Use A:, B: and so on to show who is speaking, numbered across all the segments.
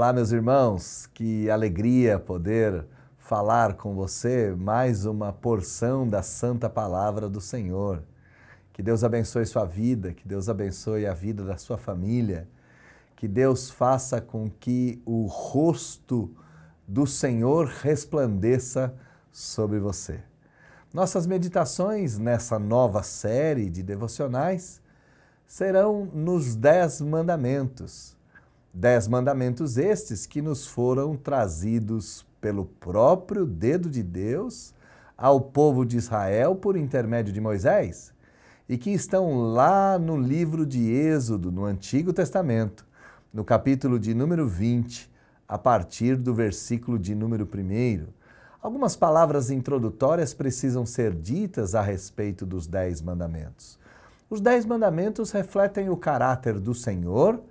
A: Olá, meus irmãos, que alegria poder falar com você mais uma porção da Santa Palavra do Senhor. Que Deus abençoe sua vida, que Deus abençoe a vida da sua família, que Deus faça com que o rosto do Senhor resplandeça sobre você. Nossas meditações nessa nova série de devocionais serão nos Dez Mandamentos Dez mandamentos estes que nos foram trazidos pelo próprio dedo de Deus ao povo de Israel por intermédio de Moisés e que estão lá no livro de Êxodo, no Antigo Testamento, no capítulo de número 20, a partir do versículo de número 1. Algumas palavras introdutórias precisam ser ditas a respeito dos Dez Mandamentos. Os Dez Mandamentos refletem o caráter do Senhor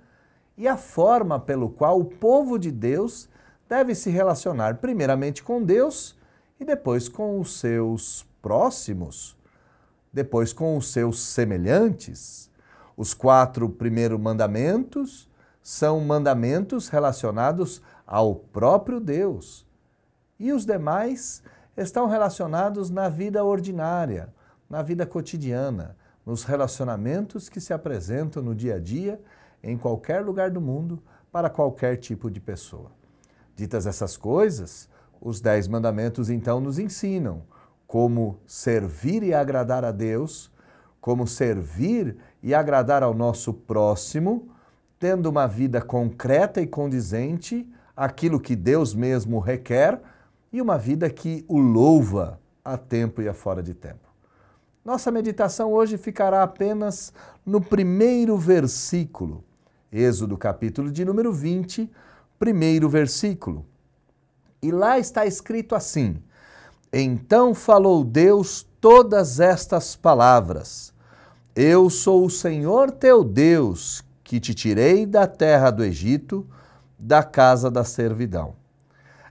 A: e a forma pelo qual o povo de Deus deve se relacionar, primeiramente com Deus e depois com os seus próximos, depois com os seus semelhantes. Os quatro primeiros mandamentos são mandamentos relacionados ao próprio Deus. E os demais estão relacionados na vida ordinária, na vida cotidiana, nos relacionamentos que se apresentam no dia a dia em qualquer lugar do mundo, para qualquer tipo de pessoa. Ditas essas coisas, os Dez Mandamentos então nos ensinam como servir e agradar a Deus, como servir e agradar ao nosso próximo, tendo uma vida concreta e condizente aquilo que Deus mesmo requer e uma vida que o louva a tempo e a fora de tempo. Nossa meditação hoje ficará apenas no primeiro versículo Êxodo capítulo de número 20, primeiro versículo. E lá está escrito assim: Então falou Deus todas estas palavras: Eu sou o Senhor teu Deus, que te tirei da terra do Egito, da casa da servidão.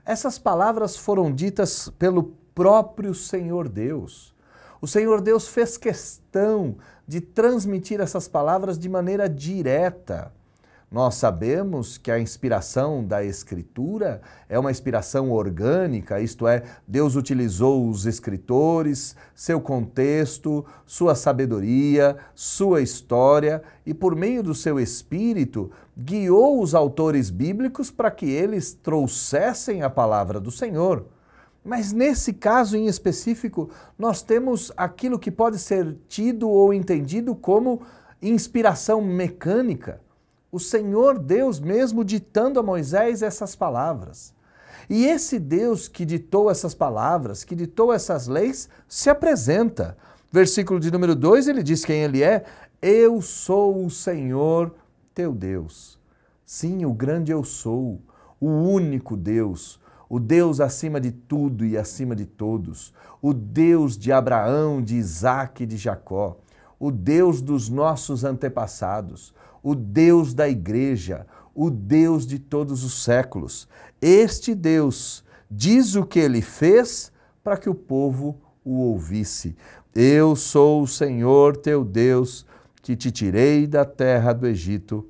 A: Essas palavras foram ditas pelo próprio Senhor Deus. O Senhor Deus fez questão de transmitir essas palavras de maneira direta. Nós sabemos que a inspiração da Escritura é uma inspiração orgânica, isto é, Deus utilizou os escritores, seu contexto, sua sabedoria, sua história e, por meio do seu Espírito, guiou os autores bíblicos para que eles trouxessem a palavra do Senhor. Mas nesse caso em específico, nós temos aquilo que pode ser tido ou entendido como inspiração mecânica o Senhor Deus mesmo ditando a Moisés essas palavras. E esse Deus que ditou essas palavras, que ditou essas leis, se apresenta. Versículo de número 2, ele diz quem ele é: Eu sou o Senhor teu Deus. Sim, o grande eu sou, o único Deus, o Deus acima de tudo e acima de todos, o Deus de Abraão, de Isaac e de Jacó o Deus dos nossos antepassados, o Deus da igreja, o Deus de todos os séculos. Este Deus diz o que ele fez para que o povo o ouvisse. Eu sou o Senhor teu Deus, que te tirei da terra do Egito,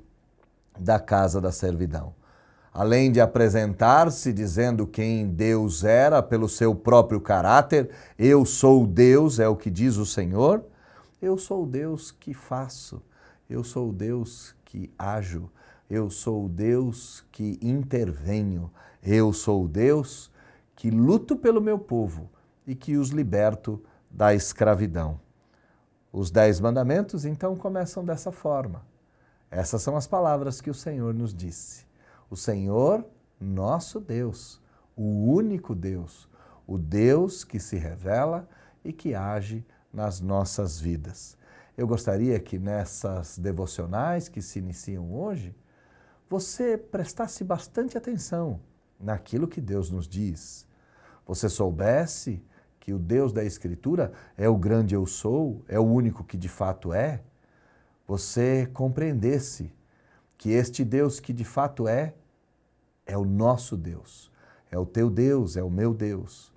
A: da casa da servidão. Além de apresentar-se dizendo quem Deus era pelo seu próprio caráter, eu sou Deus, é o que diz o Senhor, eu sou o Deus que faço, eu sou o Deus que ajo, eu sou o Deus que intervenho, eu sou o Deus que luto pelo meu povo e que os liberto da escravidão. Os Dez Mandamentos, então, começam dessa forma. Essas são as palavras que o Senhor nos disse. O Senhor, nosso Deus, o único Deus, o Deus que se revela e que age nas nossas vidas. Eu gostaria que nessas devocionais que se iniciam hoje, você prestasse bastante atenção naquilo que Deus nos diz. Você soubesse que o Deus da Escritura é o grande eu sou, é o único que de fato é. Você compreendesse que este Deus que de fato é, é o nosso Deus, é o teu Deus, é o meu Deus.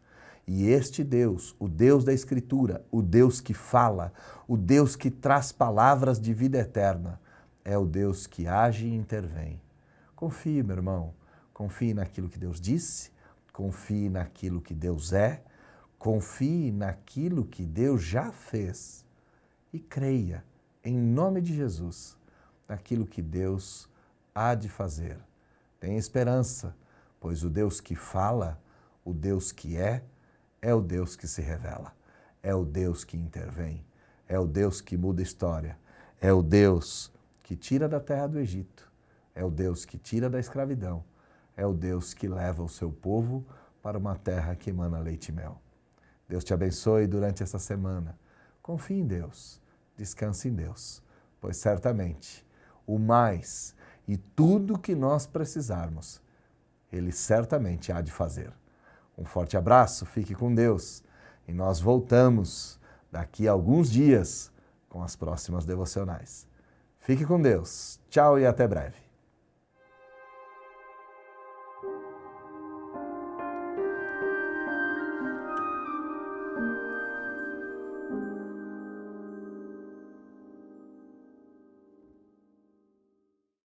A: E este Deus, o Deus da Escritura, o Deus que fala, o Deus que traz palavras de vida eterna, é o Deus que age e intervém. Confie, meu irmão, confie naquilo que Deus disse, confie naquilo que Deus é, confie naquilo que Deus já fez e creia, em nome de Jesus, naquilo que Deus há de fazer. Tenha esperança, pois o Deus que fala, o Deus que é, é o Deus que se revela, é o Deus que intervém, é o Deus que muda a história, é o Deus que tira da terra do Egito, é o Deus que tira da escravidão, é o Deus que leva o seu povo para uma terra que emana leite e mel. Deus te abençoe durante essa semana. Confie em Deus, descanse em Deus, pois certamente o mais e tudo que nós precisarmos, Ele certamente há de fazer. Um forte abraço, fique com Deus. E nós voltamos daqui a alguns dias com as próximas devocionais. Fique com Deus. Tchau e até breve.